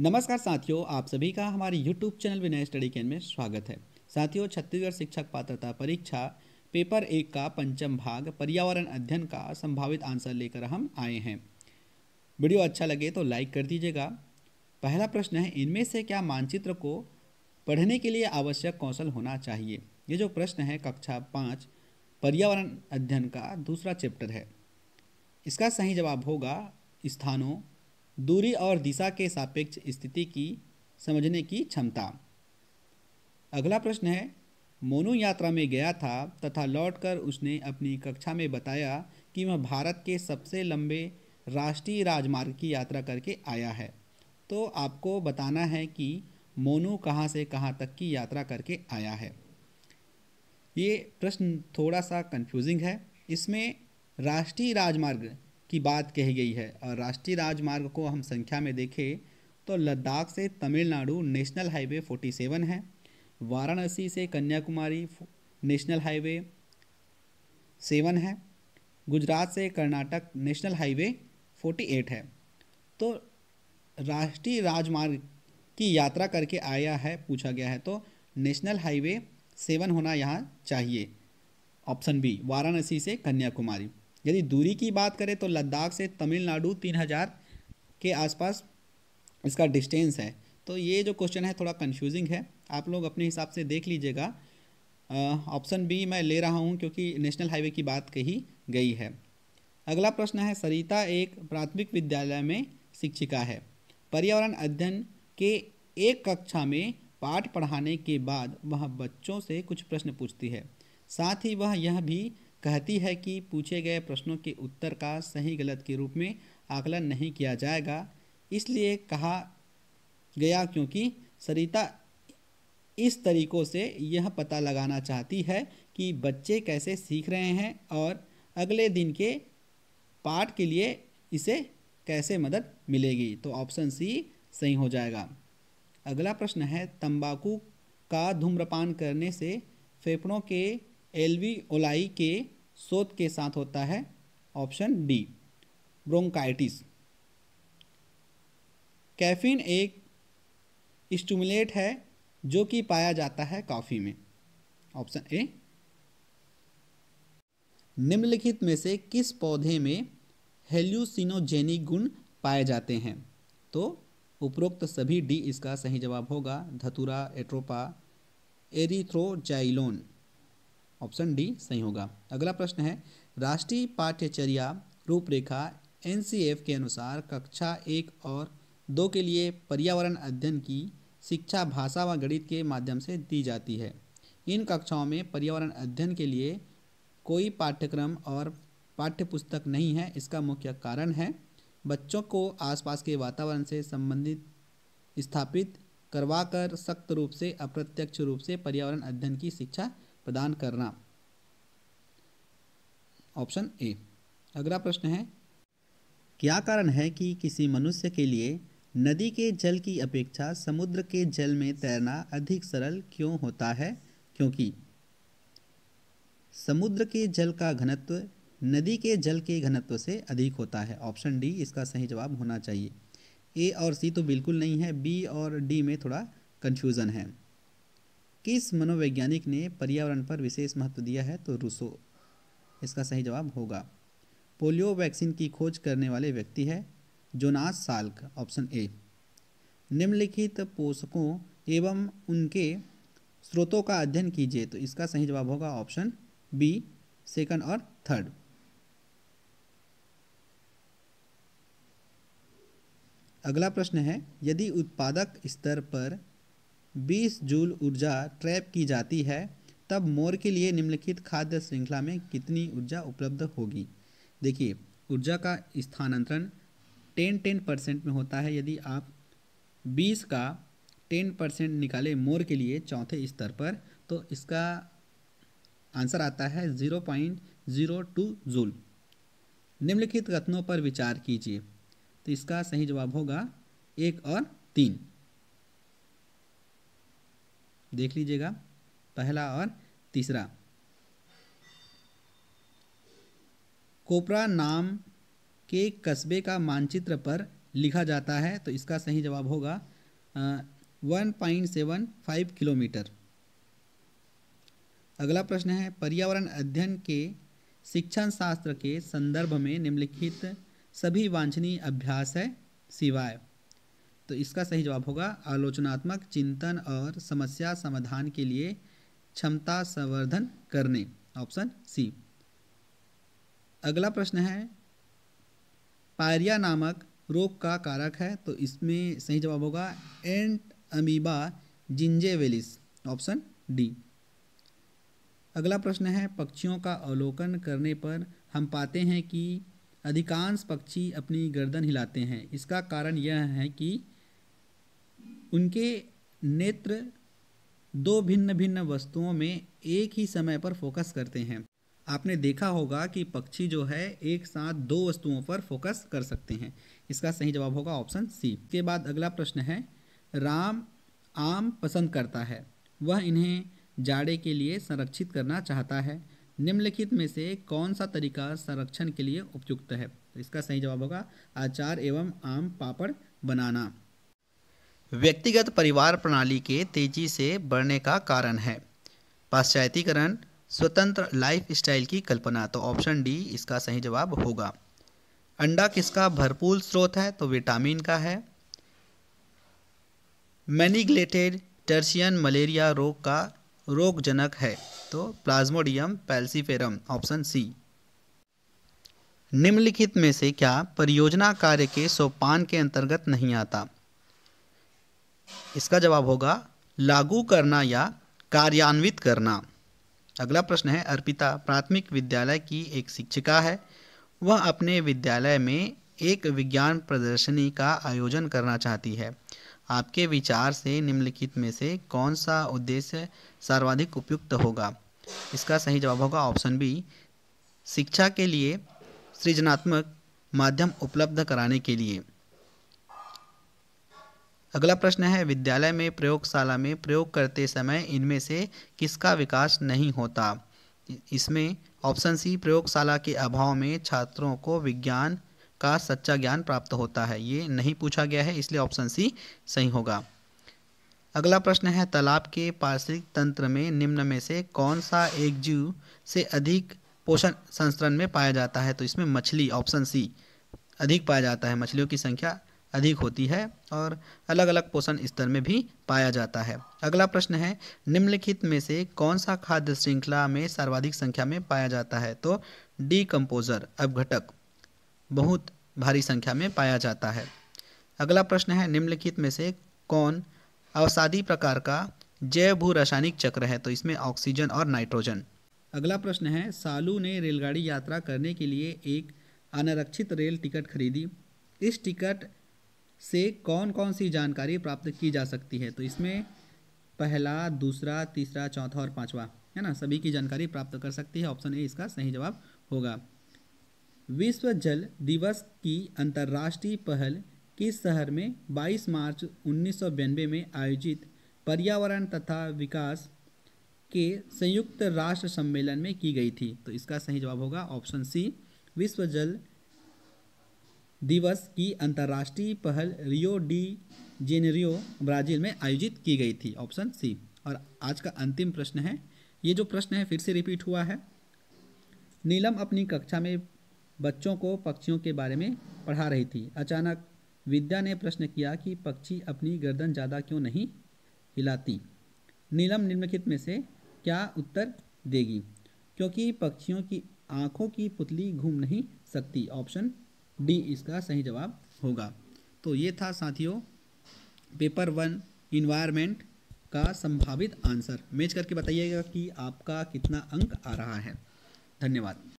नमस्कार साथियों आप सभी का हमारे यूट्यूब चैनल विनय स्टडी केंद्र में स्वागत है साथियों छत्तीसगढ़ शिक्षक पात्रता परीक्षा पेपर एक का पंचम भाग पर्यावरण अध्ययन का संभावित आंसर लेकर हम आए हैं वीडियो अच्छा लगे तो लाइक कर दीजिएगा पहला प्रश्न है इनमें से क्या मानचित्र को पढ़ने के लिए आवश्यक कौशल होना चाहिए ये जो प्रश्न है कक्षा पाँच पर्यावरण अध्ययन का दूसरा चैप्टर है इसका सही जवाब होगा स्थानों दूरी और दिशा के सापेक्ष स्थिति की समझने की क्षमता अगला प्रश्न है मोनू यात्रा में गया था तथा लौटकर उसने अपनी कक्षा में बताया कि वह भारत के सबसे लंबे राष्ट्रीय राजमार्ग की यात्रा करके आया है तो आपको बताना है कि मोनू कहाँ से कहाँ तक की यात्रा करके आया है ये प्रश्न थोड़ा सा कंफ्यूजिंग है इसमें राष्ट्रीय राजमार्ग की बात कही गई है और राष्ट्रीय राजमार्ग को हम संख्या में देखें तो लद्दाख से Tamil Nadu national highway forty seven है वाराणसी से कन्याकुमारी नेशनल हाईवे सेवन है गुजरात से कर्नाटक नेशनल हाईवे एट है तो राष्ट्रीय राजमार्ग की यात्रा करके आया है पूछा गया है तो नेशनल हाईवे सेवन होना यहाँ चाहिए ऑप्शन बी वाराणसी से कन्याकुमारी यदि दूरी की बात करें तो लद्दाख से तमिलनाडु तीन हज़ार के आसपास इसका डिस्टेंस है तो ये जो क्वेश्चन है थोड़ा कन्फ्यूजिंग है आप लोग अपने हिसाब से देख लीजिएगा ऑप्शन बी मैं ले रहा हूँ क्योंकि नेशनल हाईवे की बात कही गई है अगला प्रश्न है सरिता एक प्राथमिक विद्यालय में शिक्षिका है पर्यावरण अध्ययन के एक कक्षा में पाठ पढ़ाने के बाद वह बच्चों से कुछ प्रश्न पूछती है साथ ही वह यह भी कहती है कि पूछे गए प्रश्नों के उत्तर का सही गलत के रूप में आकलन नहीं किया जाएगा इसलिए कहा गया क्योंकि सरिता इस तरीक़ों से यह पता लगाना चाहती है कि बच्चे कैसे सीख रहे हैं और अगले दिन के पाठ के लिए इसे कैसे मदद मिलेगी तो ऑप्शन सी सही हो जाएगा अगला प्रश्न है तंबाकू का धूम्रपान करने से फेफड़ों के एलवी ओलाई के शोध के साथ होता है ऑप्शन डी ब्रोंकाइटिस कैफीन एक स्टूमुलेट है जो कि पाया जाता है कॉफ़ी में ऑप्शन ए निम्नलिखित में से किस पौधे में हेल्यूसिनोजेनिक गुण पाए जाते हैं तो उपरोक्त सभी डी इसका सही जवाब होगा धतुरा एट्रोपा एरिथ्रोजाइलोन ऑप्शन डी सही होगा अगला प्रश्न है राष्ट्रीय पाठ्यचर्या रूपरेखा एन के अनुसार कक्षा एक और दो के लिए पर्यावरण अध्ययन की शिक्षा भाषा व गणित के माध्यम से दी जाती है इन कक्षाओं में पर्यावरण अध्ययन के लिए कोई पाठ्यक्रम और पाठ्यपुस्तक नहीं है इसका मुख्य कारण है बच्चों को आसपास के वातावरण से संबंधित स्थापित करवाकर सख्त रूप से अप्रत्यक्ष रूप से पर्यावरण अध्ययन की शिक्षा प्रदान करना ऑप्शन ए अगला प्रश्न है क्या कारण है कि किसी मनुष्य के लिए नदी के जल की अपेक्षा समुद्र के जल में तैरना अधिक सरल क्यों होता है क्योंकि समुद्र के जल का घनत्व नदी के जल के घनत्व से अधिक होता है ऑप्शन डी इसका सही जवाब होना चाहिए ए और सी तो बिल्कुल नहीं है बी और डी में थोड़ा कन्फ्यूज़न है किस मनोवैज्ञानिक ने पर्यावरण पर विशेष महत्व दिया है तो रूसो इसका सही जवाब होगा पोलियो वैक्सीन की खोज करने वाले व्यक्ति है जोनास साल्क ऑप्शन ए निम्नलिखित पोषकों एवं उनके स्रोतों का अध्ययन कीजिए तो इसका सही जवाब होगा ऑप्शन बी सेकंड और थर्ड अगला प्रश्न है यदि उत्पादक स्तर पर 20 जूल ऊर्जा ट्रैप की जाती है तब मोर के लिए निम्नलिखित खाद्य श्रृंखला में कितनी ऊर्जा उपलब्ध होगी देखिए ऊर्जा का स्थानांतरण टेन टेन परसेंट में होता है यदि आप बीस का टेन परसेंट निकाले मोर के लिए चौथे स्तर पर तो इसका आंसर आता है zero point zero two joule निम्नलिखित कथनों पर विचार कीजिए तो इसका सही जवाब होगा एक और तीन देख लीजिएगा पहला और तीसरा कोपरा नाम के कस्बे का मानचित्र पर लिखा जाता है तो इसका सही जवाब होगा one point seven five kilometre अगला प्रश्न है पर्यावरण अध्ययन के शिक्षण शास्त्र के संदर्भ में निम्नलिखित सभी वांछनीय अभ्यास है सिवाय तो इसका सही जवाब होगा आलोचनात्मक चिंतन और समस्या समाधान के लिए क्षमता संवर्धन करने ऑप्शन सी अगला प्रश्न है पायरिया नामक रोग का कारक है तो इसमें सही जवाब होगा Entamoeba gingivalis option D अगला प्रश्न है पक्षियों का अवलोकन करने पर हम पाते हैं कि अधिकांश पक्षी अपनी गर्दन हिलाते हैं इसका कारण यह है कि उनके नेत्र दो भिन्न भिन्न वस्तुओं में एक ही समय पर फोकस करते हैं आपने देखा होगा कि पक्षी जो है एक साथ दो वस्तुओं पर फोकस कर सकते हैं इसका सही जवाब होगा ऑप्शन सी के बाद अगला प्रश्न है राम आम पसंद करता है वह इन्हें जाड़े के लिए संरक्षित करना चाहता है निम्नलिखित में से कौन सा तरीका संरक्षण के लिए उपयुक्त है तो इसका सही जवाब होगा आचार एवं आम पापड़ बनाना व्यक्तिगत परिवार प्रणाली के तेजी से बढ़ने का कारण है पाश्चात्यकरण स्वतंत्र लाइफ स्टाइल की कल्पना तो ऑप्शन डी इसका सही जवाब होगा अंडा किसका भरपूर स्रोत है तो विटामिन का है मैनिगलेटेड टर्शियन मलेरिया रोग का रोगजनक है तो प्लाज्मोडियम पैल्सिफेरम ऑप्शन सी निम्नलिखित में से क्या परियोजना कार्य के सोपान के अंतर्गत नहीं आता इसका जवाब होगा लागू करना या कार्यान्वित करना अगला प्रश्न है अर्पिता प्राथमिक विद्यालय की एक शिक्षिका है वह अपने विद्यालय में एक विज्ञान प्रदर्शनी का आयोजन करना चाहती है आपके विचार से निम्नलिखित में से कौन सा उद्देश्य सर्वाधिक उपयुक्त होगा इसका सही जवाब होगा ऑप्शन बी शिक्षा के लिए सृजनात्मक माध्यम उपलब्ध कराने के लिए अगला प्रश्न है विद्यालय में प्रयोगशाला में प्रयोग करते समय इनमें से किसका विकास नहीं होता इसमें ऑप्शन सी प्रयोगशाला के अभाव में छात्रों को विज्ञान का सच्चा ज्ञान प्राप्त होता है ये नहीं पूछा गया है इसलिए ऑप्शन सी सही होगा अगला प्रश्न है तालाब के पार्श्विक तंत्र में निम्न में से कौन सा एक जीव से अधिक पोषण संस्तरण में पाया जाता है तो इसमें मछली ऑप्शन सी अधिक पाया जाता है मछलियों की संख्या अधिक होती है और अलग अलग पोषण स्तर में भी पाया जाता है अगला प्रश्न है निम्नलिखित में से कौन सा खाद्य श्रृंखला में सर्वाधिक संख्या में पाया जाता है तो डी कम्पोजर अवघटक बहुत भारी संख्या में पाया जाता है अगला प्रश्न है निम्नलिखित में से कौन अवसादी प्रकार का जैव भू रासायनिक चक्र है तो इसमें ऑक्सीजन और नाइट्रोजन अगला प्रश्न है सालू ने रेलगाड़ी यात्रा करने के लिए एक अनारक्षित रेल टिकट खरीदी इस टिकट से कौन कौन सी जानकारी प्राप्त की जा सकती है तो इसमें पहला दूसरा तीसरा चौथा और पांचवा है ना सभी की जानकारी प्राप्त कर सकती है ऑप्शन ए इसका सही जवाब होगा विश्व जल दिवस की अंतर्राष्ट्रीय पहल किस शहर में 22 मार्च उन्नीस में आयोजित पर्यावरण तथा विकास के संयुक्त राष्ट्र सम्मेलन में की गई थी तो इसका सही जवाब होगा ऑप्शन सी विश्व जल दिवस की अंतर्राष्ट्रीय पहल रियो डी जेनेरियो ब्राज़ील में आयोजित की गई थी ऑप्शन सी और आज का अंतिम प्रश्न है ये जो प्रश्न है फिर से रिपीट हुआ है नीलम अपनी कक्षा में बच्चों को पक्षियों के बारे में पढ़ा रही थी अचानक विद्या ने प्रश्न किया कि पक्षी अपनी गर्दन ज़्यादा क्यों नहीं हिलाती नीलम निम्नलिखित में से क्या उत्तर देगी क्योंकि पक्षियों की आँखों की पुतली घूम नहीं सकती ऑप्शन डी इसका सही जवाब होगा तो ये था साथियों पेपर वन इन्वायरमेंट का संभावित आंसर मैच करके बताइएगा कि आपका कितना अंक आ रहा है धन्यवाद